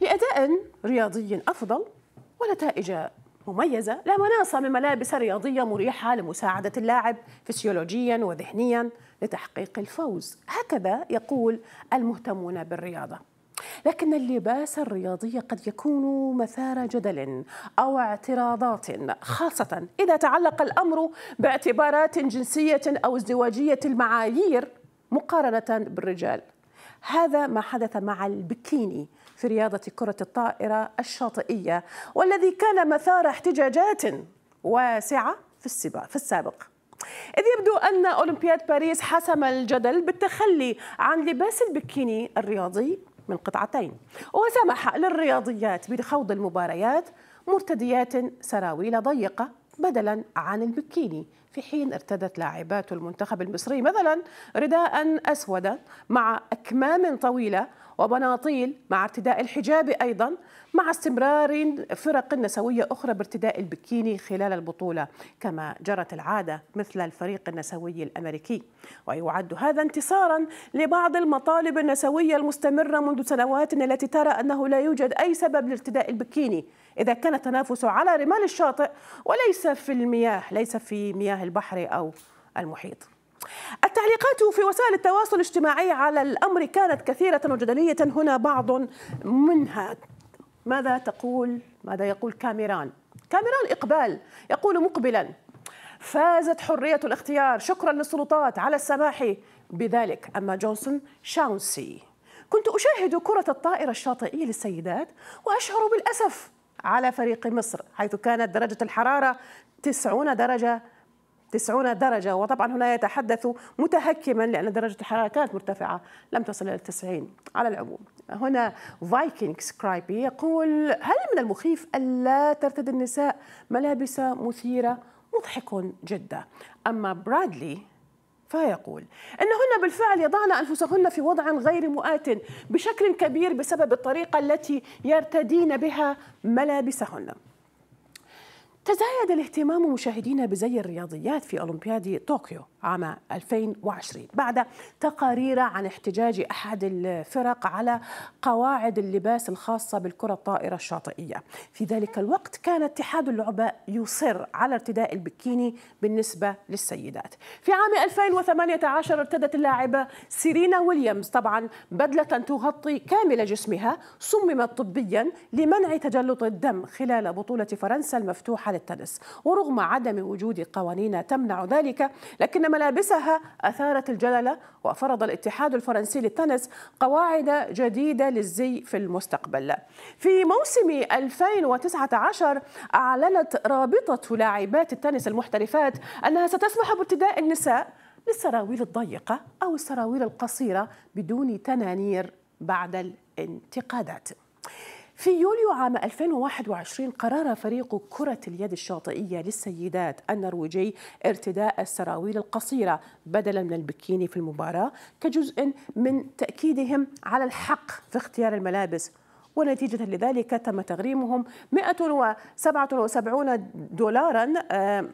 لأداء رياضي أفضل ونتائج مميزة لا مناص من ملابس رياضية مريحة لمساعدة اللاعب فسيولوجيا وذهنيا لتحقيق الفوز هكذا يقول المهتمون بالرياضة لكن اللباس الرياضي قد يكون مثار جدل او اعتراضات خاصه اذا تعلق الامر باعتبارات جنسيه او ازدواجيه المعايير مقارنه بالرجال هذا ما حدث مع البكيني في رياضة كرة الطائرة الشاطئية والذي كان مثار احتجاجات واسعة في السباق في السابق إذ يبدو أن أولمبياد باريس حسم الجدل بالتخلي عن لباس البكيني الرياضي من قطعتين وسمح للرياضيات بخوض المباريات مرتديات سراويل ضيقة بدلا عن البكيني في حين ارتدت لاعبات المنتخب المصري مثلا رداء أسود مع أكمام طويلة وبناطيل مع ارتداء الحجاب أيضا مع استمرار فرق نسوية أخرى بارتداء البكيني خلال البطولة كما جرت العادة مثل الفريق النسوي الأمريكي ويعد هذا انتصارا لبعض المطالب النسوية المستمرة منذ سنوات التي ترى أنه لا يوجد أي سبب لارتداء البكيني إذا كان التنافس على رمال الشاطئ وليس في المياه ليس في مياه البحر أو المحيط التعليقات في وسائل التواصل الاجتماعي على الأمر كانت كثيرة وجدلية هنا بعض منها ماذا تقول ماذا يقول كاميران كاميران إقبال يقول مقبلا فازت حرية الاختيار شكرا للسلطات على السماح بذلك أما جونسون شاونسي كنت أشاهد كرة الطائرة الشاطئية للسيدات وأشعر بالأسف على فريق مصر حيث كانت درجة الحرارة 90 درجة 90 درجة وطبعا هنا يتحدث متهكما لأن درجة الحرارة كانت مرتفعة لم تصل إلى 90 على العموم هنا فايكنج سكرايبي يقول هل من المخيف ألا ترتدي النساء ملابس مثيرة مضحك جدا أما برادلي فيقول انهن بالفعل يضعن انفسهن في وضع غير مؤات بشكل كبير بسبب الطريقه التي يرتدين بها ملابسهن تزايد الاهتمام مشاهدينا بزي الرياضيات في أولمبياد طوكيو عام 2020 بعد تقارير عن احتجاج أحد الفرق على قواعد اللباس الخاصة بالكرة الطائرة الشاطئية في ذلك الوقت كان اتحاد اللعبة يصر على ارتداء البكيني بالنسبة للسيدات في عام 2018 ارتدت اللاعبة سيرينا ويليامز طبعا بدلة تغطي كامل جسمها صممت طبيا لمنع تجلط الدم خلال بطولة فرنسا المفتوحة التنس ورغم عدم وجود قوانين تمنع ذلك لكن ملابسها أثارت الجدل وفرض الاتحاد الفرنسي للتنس قواعد جديدة للزي في المستقبل في موسم 2019 أعلنت رابطة لاعبات التنس المحترفات أنها ستسمح بارتداء النساء للسراويل الضيقة أو السراويل القصيرة بدون تنانير بعد الانتقادات في يوليو عام 2021 قرر فريق كرة اليد الشاطئية للسيدات النرويجي ارتداء السراويل القصيرة بدلا من البكيني في المباراة كجزء من تأكيدهم على الحق في اختيار الملابس ونتيجة لذلك تم تغريمهم 177 دولارا آه،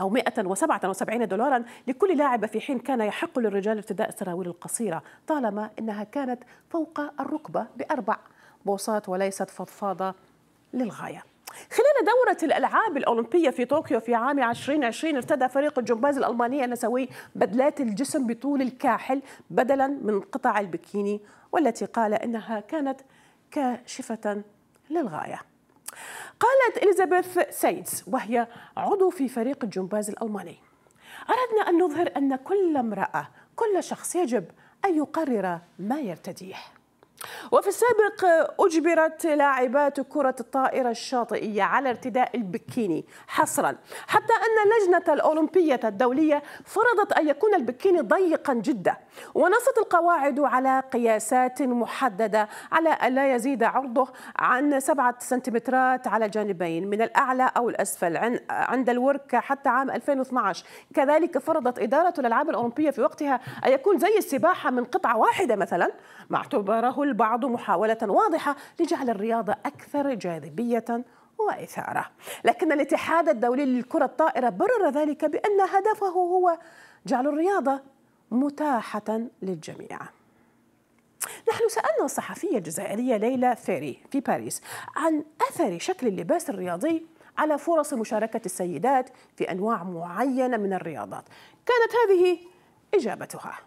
أو 177 دولارا لكل لاعبة في حين كان يحق للرجال ارتداء السراويل القصيرة طالما أنها كانت فوق الركبة بأربع بوصات وليست فضفاضة للغاية خلال دورة الألعاب الأولمبية في طوكيو في عام 2020 ارتدى فريق الجمباز الألماني النسوي بدلات الجسم بطول الكاحل بدلا من قطع البكيني والتي قال إنها كانت كاشفة للغاية قالت إليزابيث سينس وهي عضو في فريق الجمباز الألماني أردنا أن نظهر أن كل امرأة كل شخص يجب أن يقرر ما يرتديه وفي السابق أجبرت لاعبات كرة الطائرة الشاطئية على ارتداء البكيني حصرا حتى أن اللجنة الأولمبية الدولية فرضت أن يكون البكيني ضيقا جدا ونصت القواعد على قياسات محددة على ألا يزيد عرضه عن سبعة سنتيمترات على الجانبين من الأعلى أو الأسفل عند الوركة حتى عام 2012 كذلك فرضت إدارة الألعاب الأولمبية في وقتها أن يكون زي السباحة من قطعة واحدة مثلا ما اعتبره البعض محاولة واضحة لجعل الرياضة أكثر جاذبية وإثارة لكن الاتحاد الدولي للكرة الطائرة برر ذلك بأن هدفه هو جعل الرياضة متاحة للجميع نحن سألنا الصحفية الجزائرية ليلى فيري في باريس عن أثر شكل اللباس الرياضي على فرص مشاركة السيدات في أنواع معينة من الرياضات كانت هذه إجابتها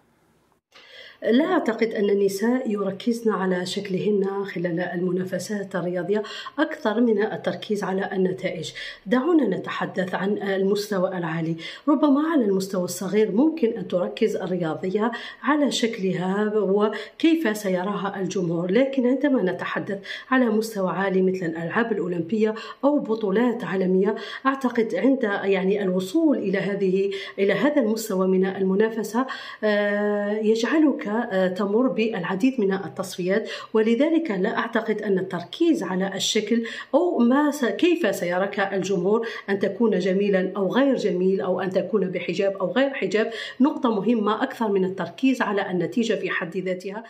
لا أعتقد أن النساء يركزن على شكلهن خلال المنافسات الرياضية أكثر من التركيز على النتائج دعونا نتحدث عن المستوى العالي ربما على المستوى الصغير ممكن أن تركز الرياضية على شكلها وكيف سيراها الجمهور لكن عندما نتحدث على مستوى عالي مثل الألعاب الأولمبية أو بطولات عالمية أعتقد عند يعني الوصول إلى هذه إلى هذا المستوى من المنافسة آه، يجعلك آه، تمر بالعديد من التصفيات ولذلك لا أعتقد أن التركيز على الشكل أو ما كيف سيراك الجمهور أن تكون جميلا أو غير جميل أو أن تكون بحجاب أو غير حجاب نقطة مهمة أكثر من التركيز على النتيجة في حد ذاتها